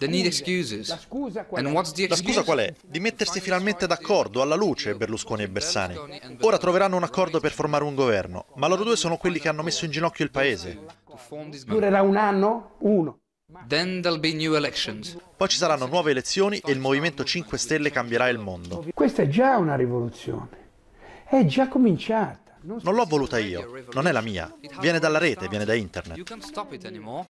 And what's the La scusa qual è? Di mettersi finalmente d'accordo alla luce Berlusconi e Bersani. Ora troveranno un accordo per formare un governo, ma loro due sono quelli che hanno messo in ginocchio il paese. Durerà un anno? Uno. Poi ci saranno nuove elezioni e il Movimento 5 Stelle cambierà il mondo. Questa è già una rivoluzione. È già cominciata. Non l'ho voluta io, non è la mia. Viene dalla rete, viene da internet.